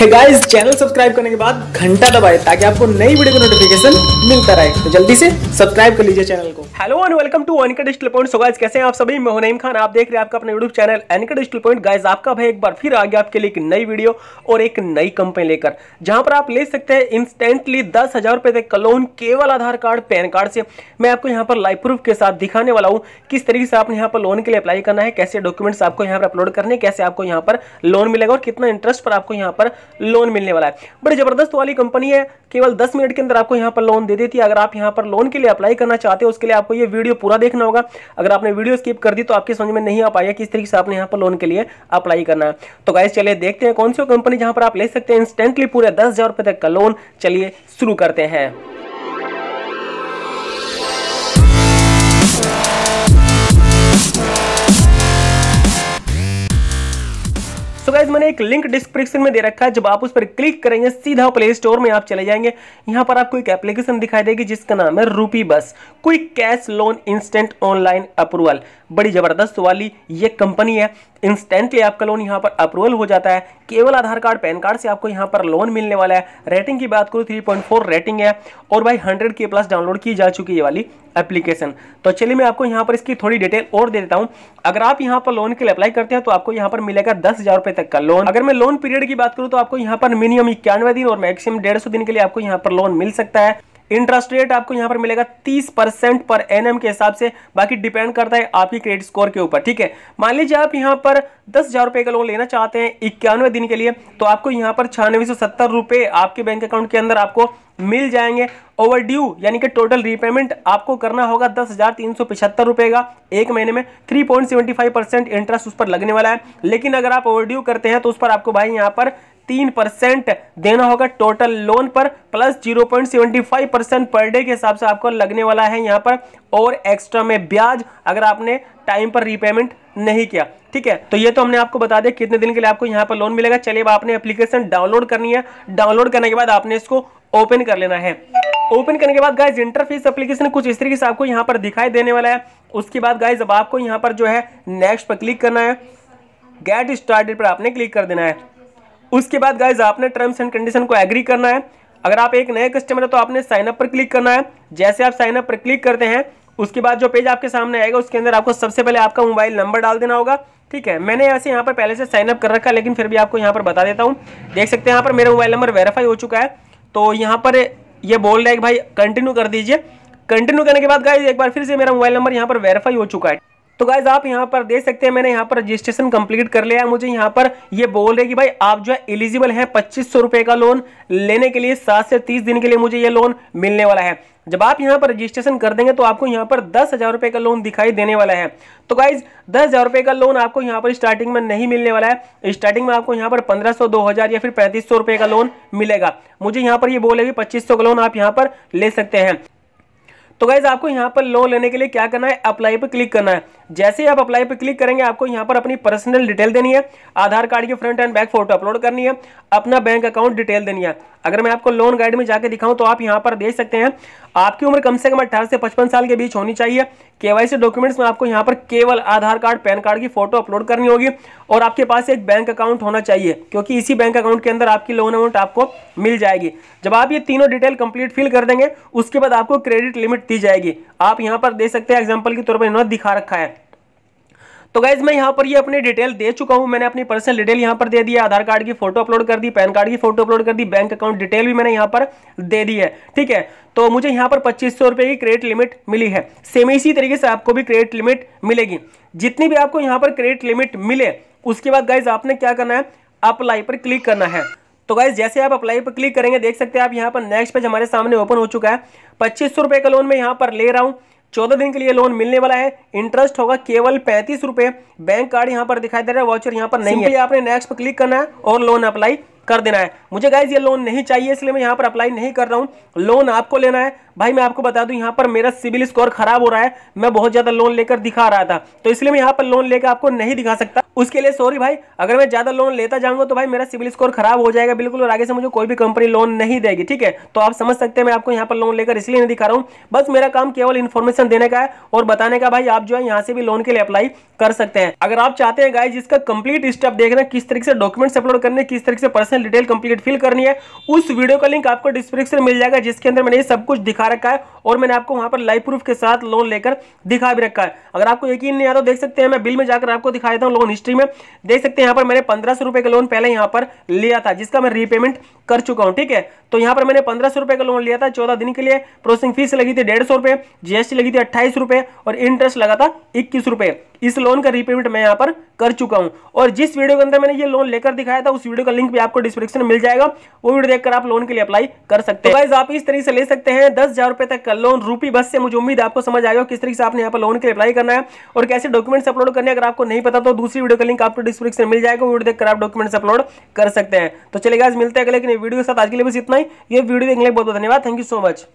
है channel subscribe करने के बाद घंटा दबाए ताकि आपको नई वीडियो का नोटिफिकेशन मिलता रहे तो जल्दी से सब्सक्राइब कर लीजिए चैनल को hello and welcome to digital point so guys कैसे हैं आप सभी मैं नईम खान आप देख रहे हैं आपका अपना यूट्यूब चैनल अनका डिजिटल पॉइंट गाइज आपका भाई एक बार फिर आ गया आपके लिए एक नई वीडियो और एक नई कंपनी लेकर जहां पर आप ले सकते हैं इंस्टेंटली दस हजार रुपए तक का लोन केवल आधार कार्ड पैन कार्ड से मैं आपको यहाँ पर लाइव प्रूफ के साथ दिखाने वाला हूँ किस तरीके से आपने यहाँ पर लोन के लिए अप्लाई करना है कैसे डॉक्यूमेंट्स आपको यहाँ पर अपलोड करने कैसे आपको यहाँ पर लोन मिलेगा और कितना इंटरेस्ट पर आपको यहाँ पर लोन मिलने वाला है बड़ी ज़बरदस्त वाली कंपनी है केवल 10 मिनट के अंदर आपको यहाँ पर लोन दे देती है अगर आप यहाँ पर लोन के लिए अप्लाई करना चाहते हो उसके लिए आपको ये वीडियो पूरा देखना होगा अगर आपने वीडियो स्किप कर दी तो आपकी समझ में नहीं आ पाया किस तरीके से आपने यहाँ पर लोन के लिए अप्लाई करना है तो गाइस चलिए देखते हैं कौन सी कंपनी जहाँ पर आप ले सकते हैं इंस्टेंटली पूरे दस हजार तक का लोन चलिए शुरू करते हैं मैंने एक लिंक डिस्क्रिप्शन में दे रखा है जब आप उस पर क्लिक करेंगे सीधा प्ले स्टोर में आप चले जाएंगे यहाँ पर आपको एक एप्लीकेशन दिखाई देगी जिसका नाम है रूपी बस कोई cash loan instant online approval बड़ी ज़बरदस्त वाली ये कंपनी है इंस्टेंटली आपका लोन यहाँ पर अप्रूवल हो जाता है केवल आधार कार्ड पैन कार्ड से आपको यहाँ पर लोन मिलने वाला है रेटिंग की बात करूँ 3.4 रेटिंग है और भाई 100 के प्लस डाउनलोड की जा चुकी है वाली एप्लीकेशन तो चलिए मैं आपको यहाँ पर इसकी थोड़ी डिटेल और दे देता हूँ अगर आप यहाँ पर लोन के लिए अप्लाई करते हैं तो आपको यहाँ पर मिलेगा दस हजार रुपये तक का लोन अगर मैं लोन पीरियड की बात करूँ तो आपको यहाँ पर मिनिमम इक्यानवे दिन और मैक्सिमम डेढ़ दिन के लिए आपको यहाँ पर लोन मिल सकता है इंटरेस्ट रेट आपको यहां पर मिलेगा तीस परसेंट पर एन के हिसाब से बाकी डिपेंड करता है आपकी क्रेडिट स्कोर के ऊपर ठीक है मान लीजिए आप यहां पर दस हज़ार रुपए का लोन लेना चाहते हैं इक्यानवे दिन के लिए तो आपको यहां पर छियानवे सौ सत्तर रुपए आपके बैंक अकाउंट के अंदर आपको मिल जाएंगे ओवर ड्यू यानी कि टोटल रीपेमेंट आपको करना होगा दस हज़ार तीन सौ पिछहत्तर रुपए का एक महीने में three point seventy five percent interest उस पर लगने वाला है लेकिन अगर आप ओवर ड्यू करते हैं तो उस पर आपको भाई यहाँ पर तीन परसेंट देना होगा टोटल लोन पर plus zero point seventy five percent per day के हिसाब से आपको लगने वाला है यहाँ पर और एक्स्ट्रा में ब्याज अगर आपने टाइम पर रिपेमेंट नहीं किया ठीक है तो ये तो हमने आपको बता दिया कितने दिन के लिए आपको यहाँ पर लोन मिलेगा चलिए अब आपने एप्लीकेशन डाउनलोड करनी है डाउनलोड करने के बाद आपने इसको ओपन कर लेना है ओपन करने के बाद गाइज इंटरफेस एप्लीकेशन कुछ इस तरीके से आपको यहाँ पर दिखाई देने वाला है उसके बाद गाइज अब आपको यहाँ पर जो है नेक्स्ट पर क्लिक करना है गेट स्टार्टेड पर आपने क्लिक कर देना है उसके बाद गाइज आपने टर्म्स एंड कंडीशन को एग्री करना है अगर आप एक नए कस्टमर है तो आपने साइनअप पर क्लिक करना है जैसे आप साइनअप पर क्लिक करते हैं उसके बाद जो पेज आपके सामने आएगा उसके अंदर आपको सबसे पहले आपका मोबाइल नंबर डाल देना होगा ठीक है मैंने ऐसे यहाँ पर पहले से साइनअप कर रखा लेकिन फिर भी आपको यहाँ पर बता देता हूँ देख सकते हैं यहाँ पर मेरा मोबाइल नंबर वेरीफाई हो चुका है तो यहाँ पर ये बोल रहा है कि भाई कंटिन्यू कर दीजिए कंटिन्यू करने के बाद गाइज एक बार फिर से मेरा मोबाइल नंबर यहाँ पर वेरीफाई हो चुका है तो गाइज आप यहाँ पर देख सकते हैं मैंने यहाँ पर रजिस्ट्रेशन कंप्लीट कर लिया है मुझे यहाँ पर ये बोल रहे कि भाई आप जो है एलिजिबल हैं पच्चीस सौ का लोन लेने के लिए सात से तीस दिन के लिए मुझे ये लोन मिलने वाला है जब आप यहाँ पर रजिस्ट्रेशन कर देंगे तो आपको यहाँ पर दस हज़ार रुपये का लोन दिखाई देने वाला है तो गाइज दस हज़ार रुपये का लोन आपको यहाँ पर स्टार्टिंग में नहीं मिलने वाला है स्टार्टिंग में आपको यहाँ पर पंद्रह सौ दो हज़ार या फिर पैंतीस सौ रुपये का लोन मिलेगा मुझे यहाँ पर ये कि पच्चीस सौ का लोन आप यहाँ पर ले सकते हैं तो गाइज आपको यहाँ पर लोन लेने के लिए क्या करना है अप्लाई पर क्लिक करना है जैसे ही आप अप्लाई पर क्लिक करेंगे आपको यहाँ पर अपनी पर्सनल डिटेल देनी है आधार कार्ड की front and back photo upload करनी है अपना बैंक अकाउंट डिटेल देनी है अगर मैं आपको लोन गाइड में जाकर दिखाऊं तो आप यहाँ पर देख सकते हैं आपकी उम्र कम से कम अट्ठारह से पचपन साल के बीच होनी चाहिए केवाईसी डॉक्यूमेंट्स में आपको यहाँ पर केवल आधार कार्ड पैन कार्ड की फोटो अपलोड करनी होगी और आपके पास एक बैंक अकाउंट होना चाहिए क्योंकि इसी बैंक अकाउंट के अंदर आपकी लोन अमाउंट आपको मिल जाएगी जब आप ये तीनों डिटेल कंप्लीट फिल कर देंगे उसके बाद आपको क्रेडिट लिमिट दी जाएगी आप यहाँ पर देख सकते हैं एग्जाम्पल के तौर पर इन्होंने दिखा रखा है तो गाइज मैं यहाँ पर ये अपनी डिटेल दे चुका हूँ मैंने अपनी पर्सनल डिटेल यहाँ पर दे दी है आधार कार्ड की फोटो अपलोड कर दी पैन कार्ड की फोटो अपलोड कर दी बैंक अकाउंट डिटेल भी मैंने यहाँ पर दे दी है ठीक है तो मुझे यहाँ पर पच्चीस सौ की क्रेडिट लिमिट मिली है सेम इसी तरीके से आपको भी क्रेडिट लिमिट मिलेगी जितनी भी आपको यहाँ पर क्रेडिट लिमिट मिले उसके बाद गाइज आपने क्या करना है अप्लाई पर क्लिक करना है तो गाइज जैसे आप अप्लाई पर क्लिक करेंगे देख सकते हैं आप यहाँ पर नेक्स्ट पेज हमारे सामने ओपन हो चुका है पच्चीस सौ का लोन मैं यहाँ पर ले रहा हूँ चौदह दिन के लिए लोन मिलने वाला है इंटरेस्ट होगा केवल पैंतीस रुपए बैंक कार्ड यहाँ पर दिखाई दे रहा है वॉचर यहाँ पर नहीं है आपने नेक्स्ट पर क्लिक करना है और लोन अप्लाई कर देना है मुझे गाइज ये लोन नहीं चाहिए इसलिए मैं यहाँ पर अप्लाई नहीं कर रहा हूँ लोन आपको लेना है भाई मैं आपको बता दूं यहाँ पर मेरा सिविल स्कोर खराब हो रहा है मैं बहुत ज़्यादा लोन लेकर दिखा रहा था तो इसलिए मैं यहाँ पर लोन लेकर आपको नहीं दिखा सकता उसके लिए सॉरी भाई अगर मैं ज़्यादा लोन लेता जाऊंगा तो भाई मेरा सिविल स्कोर खराब हो जाएगा बिल्कुल और आगे से मुझे कोई भी कंपनी लोन नहीं देगी ठीक है तो आप समझ सकते हैं मैं आपको यहाँ पर लोन लेकर इसलिए नहीं दिखा रहा हूँ बस मेरा काम केवल इन्फॉर्मेशन देने का है और बताने का भाई आप जो है यहाँ से भी लोन के लिए अप्लाई कर सकते हैं अगर आप चाहते हैं गाय जिसका कंप्लीट स्टेप देखना किस तरीके से डॉक्यूमेंट्स अपलोड करने किस तरीके से पर्सनल डिटेल कंप्लीट फिल करनी है उस वीडियो का लिंक आपको डिस्क्रिप्शन मिल जाएगा जिसके अंदर मैंने सब कुछ दिखा का है और मैंने आपको वहां पर लाइव प्रूफ के साथ लोन लेकर दिखा भी रखा है अगर आपको यकीन नहीं आता तो देख सकते हैं मैं बिल में जाकर आपको दिखा देता हूँ लोन हिस्ट्री में देख सकते हैं यहाँ पर मैंने पंद्रह सौ का लोन पहले यहाँ पर लिया था जिसका मैं रीपेमेंट कर चुका हूँ ठीक है तो यहाँ पर मैंने पंद्रह सौ का लोन लिया था चौदह दिन के लिए प्रोसेसिंग फीस लगी थी डेढ़ सौ रुपये जीएसटी लगी थी अट्ठाईस रुपए और इंटरेस्ट लगा था इक्कीस रुपए इस लोन का रीपेमेंट मैं यहाँ पर कर चुका हूँ और जिस वीडियो के अंदर मैंने ये लोन लेकर दिखाया था उस वीडियो का लिंक भी आपको डिस्क्रिप्शन में मिल जाएगा वो वीडियो देखकर आप लोन के लिए अप्लाई कर सकते हैं तो आप इस तरीके से ले सकते हैं दस हजार रुपए तक का लोन रूपी बस से मुझे उम्मीद आपको समझ आएगा किस तरीके से आपने यहाँ पर लोन के लिए अप्लाई करना है और कैसे डॉक्यूमेंट्स अपलोड करने अगर आपको नहीं पता तो दूसरी वीडियो का लिंक आपको डिस्क्रिप्शन मिल जाएगा वीडियो देखकर आप डॉक्यूमेंट्स अपलोड कर सकते हैं तो चलेगा मिलते हैं अगले वीडियो के साथ आज के लिए बस इतना ही ये वीडियो देखने के लिए बहुत बहुत धन्यवाद थैंक यू सो मच